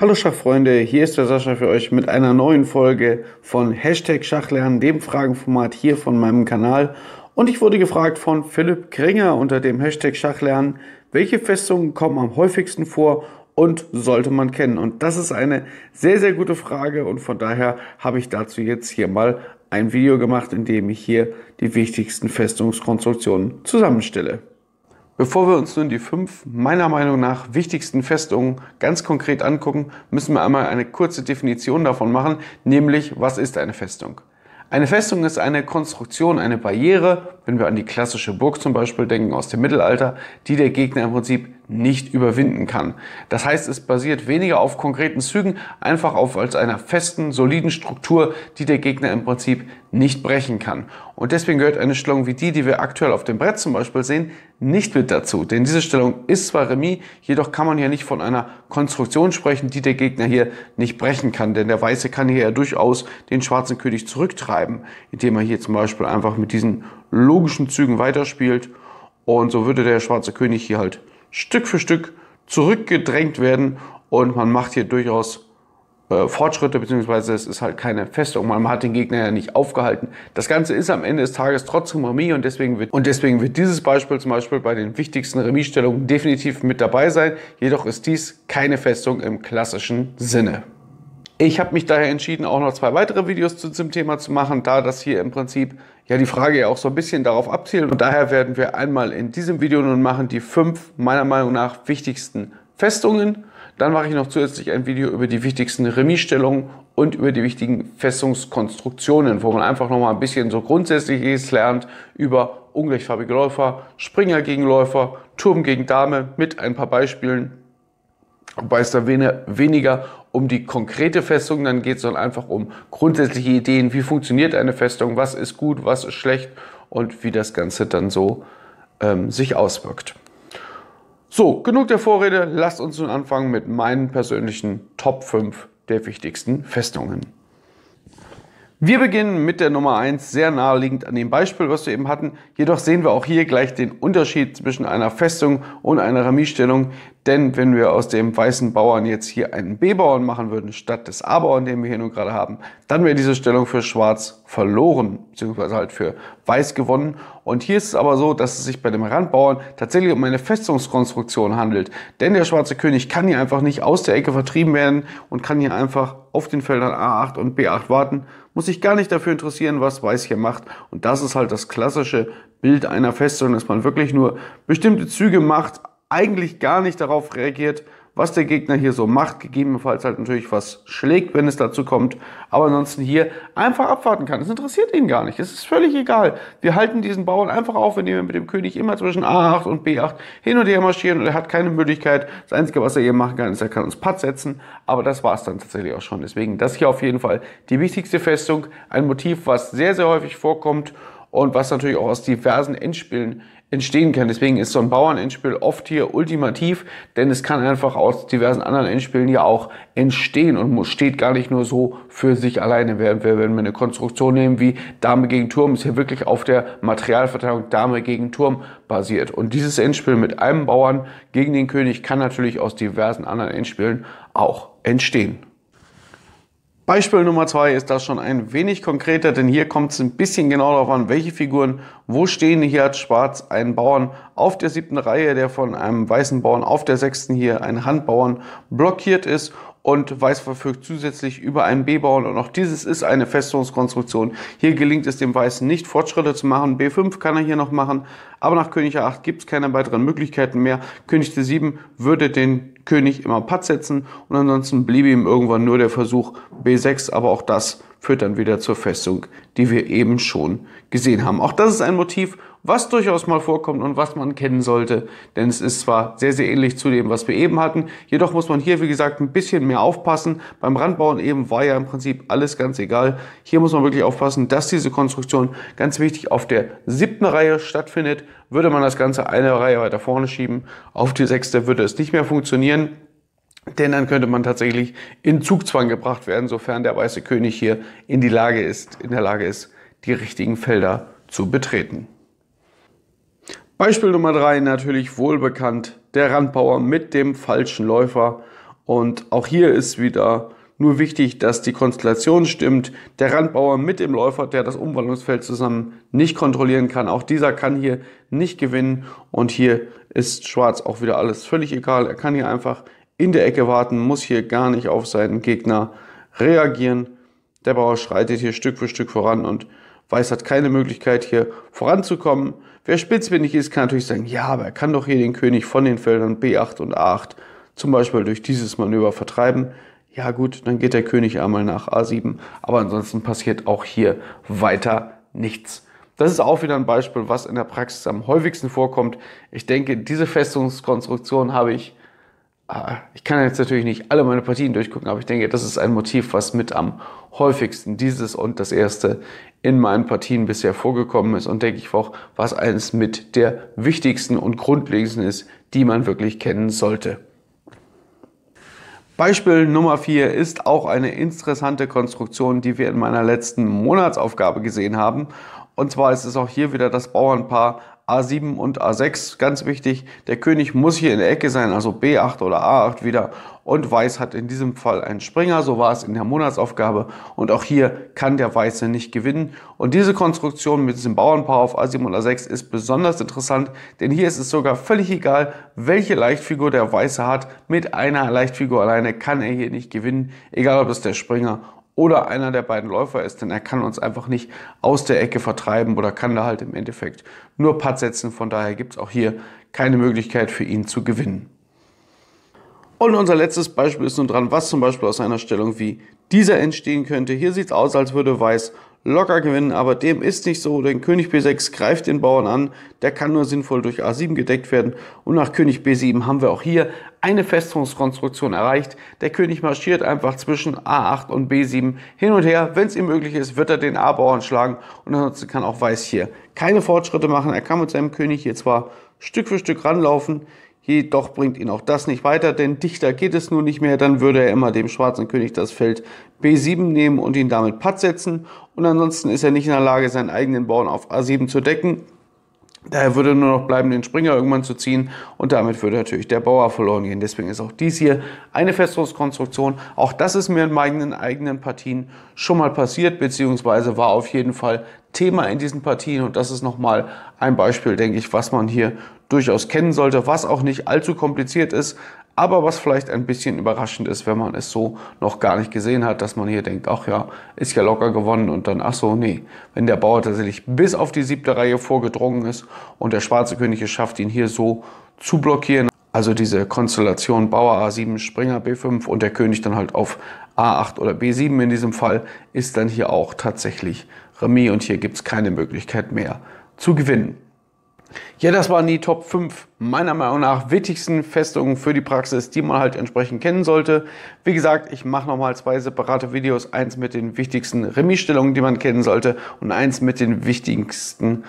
Hallo Schachfreunde, hier ist der Sascha für euch mit einer neuen Folge von Hashtag Schachlernen, dem Fragenformat hier von meinem Kanal. Und ich wurde gefragt von Philipp Kringer unter dem Hashtag Schachlernen, welche Festungen kommen am häufigsten vor und sollte man kennen? Und das ist eine sehr, sehr gute Frage und von daher habe ich dazu jetzt hier mal ein Video gemacht, in dem ich hier die wichtigsten Festungskonstruktionen zusammenstelle. Bevor wir uns nun die fünf meiner Meinung nach wichtigsten Festungen ganz konkret angucken, müssen wir einmal eine kurze Definition davon machen, nämlich was ist eine Festung? Eine Festung ist eine Konstruktion, eine Barriere, wenn wir an die klassische Burg zum Beispiel denken aus dem Mittelalter, die der Gegner im Prinzip nicht überwinden kann. Das heißt, es basiert weniger auf konkreten Zügen, einfach auf als einer festen, soliden Struktur, die der Gegner im Prinzip nicht brechen kann. Und deswegen gehört eine Stellung wie die, die wir aktuell auf dem Brett zum Beispiel sehen, nicht mit dazu. Denn diese Stellung ist zwar Remis, jedoch kann man hier nicht von einer Konstruktion sprechen, die der Gegner hier nicht brechen kann. Denn der Weiße kann hier ja durchaus den schwarzen König zurücktreiben, indem er hier zum Beispiel einfach mit diesen logischen Zügen weiterspielt. Und so würde der schwarze König hier halt Stück für Stück zurückgedrängt werden und man macht hier durchaus äh, Fortschritte, beziehungsweise es ist halt keine Festung. Man hat den Gegner ja nicht aufgehalten. Das Ganze ist am Ende des Tages trotzdem Remis und deswegen wird, und deswegen wird dieses Beispiel zum Beispiel bei den wichtigsten Remisstellungen definitiv mit dabei sein. Jedoch ist dies keine Festung im klassischen Sinne. Ich habe mich daher entschieden, auch noch zwei weitere Videos zu diesem Thema zu machen, da das hier im Prinzip ja die Frage ja auch so ein bisschen darauf abzielt. Und daher werden wir einmal in diesem Video nun machen die fünf meiner Meinung nach wichtigsten Festungen. Dann mache ich noch zusätzlich ein Video über die wichtigsten Remisstellungen und über die wichtigen Festungskonstruktionen, wo man einfach nochmal ein bisschen so Grundsätzliches lernt über ungleichfarbige Läufer, Springer gegen Läufer, Turm gegen Dame mit ein paar Beispielen, wobei es da weniger um die konkrete Festung dann geht, sondern einfach um grundsätzliche Ideen, wie funktioniert eine Festung, was ist gut, was ist schlecht und wie das Ganze dann so ähm, sich auswirkt. So, genug der Vorrede, lasst uns nun anfangen mit meinen persönlichen Top 5 der wichtigsten Festungen. Wir beginnen mit der Nummer 1, sehr naheliegend an dem Beispiel, was wir eben hatten. Jedoch sehen wir auch hier gleich den Unterschied zwischen einer Festung und einer Remisstellung. Denn wenn wir aus dem weißen Bauern jetzt hier einen B-Bauern machen würden, statt des A-Bauern, den wir hier nun gerade haben, dann wäre diese Stellung für Schwarz verloren, beziehungsweise halt für Weiß gewonnen. Und hier ist es aber so, dass es sich bei dem Randbauern tatsächlich um eine Festungskonstruktion handelt. Denn der schwarze König kann hier einfach nicht aus der Ecke vertrieben werden und kann hier einfach auf den Feldern A8 und B8 warten, muss sich gar nicht dafür interessieren, was Weiß hier macht. Und das ist halt das klassische Bild einer Festung, dass man wirklich nur bestimmte Züge macht, eigentlich gar nicht darauf reagiert, was der Gegner hier so macht, gegebenenfalls halt natürlich was schlägt, wenn es dazu kommt, aber ansonsten hier einfach abwarten kann. Das interessiert ihn gar nicht, es ist völlig egal. Wir halten diesen Bauern einfach auf, indem wir mit dem König immer zwischen A8 und B8 hin und her marschieren und er hat keine Möglichkeit. Das Einzige, was er hier machen kann, ist, er kann uns Patt setzen, aber das war es dann tatsächlich auch schon. Deswegen das hier auf jeden Fall die wichtigste Festung, ein Motiv, was sehr, sehr häufig vorkommt und was natürlich auch aus diversen Endspielen entstehen kann. Deswegen ist so ein Bauernendspiel oft hier ultimativ, denn es kann einfach aus diversen anderen Endspielen ja auch entstehen und steht gar nicht nur so für sich alleine. wenn wir eine Konstruktion nehmen wie Dame gegen Turm, ist hier wirklich auf der Materialverteilung Dame gegen Turm basiert. Und dieses Endspiel mit einem Bauern gegen den König kann natürlich aus diversen anderen Endspielen auch entstehen. Beispiel Nummer zwei ist das schon ein wenig konkreter, denn hier kommt es ein bisschen genau darauf an, welche Figuren wo stehen. Hier hat Schwarz einen Bauern auf der siebten Reihe, der von einem weißen Bauern auf der sechsten hier einen Handbauern blockiert ist und Weiß verfügt zusätzlich über einen B-Bauern und auch dieses ist eine Festungskonstruktion. Hier gelingt es dem Weißen nicht, Fortschritte zu machen. B5 kann er hier noch machen, aber nach König A8 gibt es keine weiteren Möglichkeiten mehr. König D7 würde den König immer Patt setzen und ansonsten bliebe ihm irgendwann nur der Versuch B6, aber auch das führt dann wieder zur Festung, die wir eben schon gesehen haben. Auch das ist ein Motiv, was durchaus mal vorkommt und was man kennen sollte. Denn es ist zwar sehr, sehr ähnlich zu dem, was wir eben hatten, jedoch muss man hier, wie gesagt, ein bisschen mehr aufpassen. Beim Randbauen eben war ja im Prinzip alles ganz egal. Hier muss man wirklich aufpassen, dass diese Konstruktion ganz wichtig auf der siebten Reihe stattfindet. Würde man das Ganze eine Reihe weiter vorne schieben, auf die sechste würde es nicht mehr funktionieren. Denn dann könnte man tatsächlich in Zugzwang gebracht werden, sofern der weiße König hier in die Lage ist, in der Lage ist, die richtigen Felder zu betreten. Beispiel Nummer drei natürlich wohlbekannt, der Randbauer mit dem falschen Läufer. Und auch hier ist wieder nur wichtig, dass die Konstellation stimmt. Der Randbauer mit dem Läufer, der das Umwandlungsfeld zusammen nicht kontrollieren kann, auch dieser kann hier nicht gewinnen. Und hier ist Schwarz auch wieder alles völlig egal. Er kann hier einfach in der Ecke warten, muss hier gar nicht auf seinen Gegner reagieren. Der Bauer schreitet hier Stück für Stück voran und Weiß hat keine Möglichkeit, hier voranzukommen. Wer spitzfindig ist, kann natürlich sagen, ja, aber er kann doch hier den König von den Feldern B8 und A8 zum Beispiel durch dieses Manöver vertreiben. Ja gut, dann geht der König einmal nach A7, aber ansonsten passiert auch hier weiter nichts. Das ist auch wieder ein Beispiel, was in der Praxis am häufigsten vorkommt. Ich denke, diese Festungskonstruktion habe ich Ah, ich kann jetzt natürlich nicht alle meine Partien durchgucken, aber ich denke, das ist ein Motiv, was mit am häufigsten dieses und das erste in meinen Partien bisher vorgekommen ist und denke ich auch, was eines mit der wichtigsten und grundlegendsten ist, die man wirklich kennen sollte. Beispiel Nummer 4 ist auch eine interessante Konstruktion, die wir in meiner letzten Monatsaufgabe gesehen haben. Und zwar ist es auch hier wieder das Bauernpaar A7 und A6, ganz wichtig. Der König muss hier in der Ecke sein, also B8 oder A8 wieder. Und Weiß hat in diesem Fall einen Springer, so war es in der Monatsaufgabe. Und auch hier kann der Weiße nicht gewinnen. Und diese Konstruktion mit diesem Bauernpaar auf A7 und A6 ist besonders interessant, denn hier ist es sogar völlig egal, welche Leichtfigur der Weiße hat. Mit einer Leichtfigur alleine kann er hier nicht gewinnen, egal ob es der Springer oder einer der beiden Läufer ist, denn er kann uns einfach nicht aus der Ecke vertreiben oder kann da halt im Endeffekt nur Putt setzen. Von daher gibt es auch hier keine Möglichkeit für ihn zu gewinnen. Und unser letztes Beispiel ist nun dran, was zum Beispiel aus einer Stellung wie dieser entstehen könnte. Hier sieht es aus, als würde Weiß locker gewinnen, aber dem ist nicht so. Denn König B6 greift den Bauern an, der kann nur sinnvoll durch A7 gedeckt werden. Und nach König B7 haben wir auch hier eine Festungskonstruktion erreicht. Der König marschiert einfach zwischen A8 und B7 hin und her. Wenn es ihm möglich ist, wird er den A-Bauern schlagen. Und ansonsten kann auch Weiß hier keine Fortschritte machen. Er kann mit seinem König hier zwar Stück für Stück ranlaufen. Jedoch bringt ihn auch das nicht weiter, denn dichter geht es nun nicht mehr. Dann würde er immer dem schwarzen König das Feld B7 nehmen und ihn damit Patt setzen. Und ansonsten ist er nicht in der Lage, seinen eigenen Bauern auf A7 zu decken. Daher würde nur noch bleiben, den Springer irgendwann zu ziehen und damit würde natürlich der Bauer verloren gehen. Deswegen ist auch dies hier eine Festungskonstruktion. Auch das ist mir in meinen eigenen Partien schon mal passiert, beziehungsweise war auf jeden Fall Thema in diesen Partien und das ist nochmal ein Beispiel, denke ich, was man hier durchaus kennen sollte, was auch nicht allzu kompliziert ist, aber was vielleicht ein bisschen überraschend ist, wenn man es so noch gar nicht gesehen hat, dass man hier denkt, ach ja, ist ja locker gewonnen und dann, ach so, nee. Wenn der Bauer tatsächlich bis auf die siebte Reihe vorgedrungen ist und der schwarze König es schafft, ihn hier so zu blockieren, also diese Konstellation Bauer A7, Springer B5 und der König dann halt auf A8 oder B7 in diesem Fall, ist dann hier auch tatsächlich Remis und hier gibt es keine Möglichkeit mehr zu gewinnen. Ja, das waren die Top 5 meiner Meinung nach wichtigsten Festungen für die Praxis, die man halt entsprechend kennen sollte. Wie gesagt, ich mache nochmal zwei separate Videos. Eins mit den wichtigsten Remisstellungen, die man kennen sollte und eins mit den wichtigsten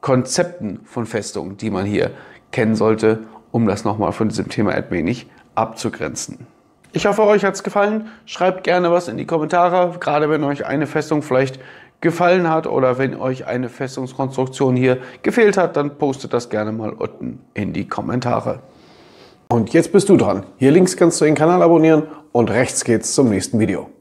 Konzepten von Festungen, die man hier kennen sollte, um das nochmal von diesem Thema ein wenig abzugrenzen. Ich hoffe, euch hat es gefallen. Schreibt gerne was in die Kommentare, gerade wenn euch eine Festung vielleicht gefallen hat oder wenn euch eine Festungskonstruktion hier gefehlt hat, dann postet das gerne mal unten in die Kommentare. Und jetzt bist du dran. Hier links kannst du den Kanal abonnieren und rechts geht's zum nächsten Video.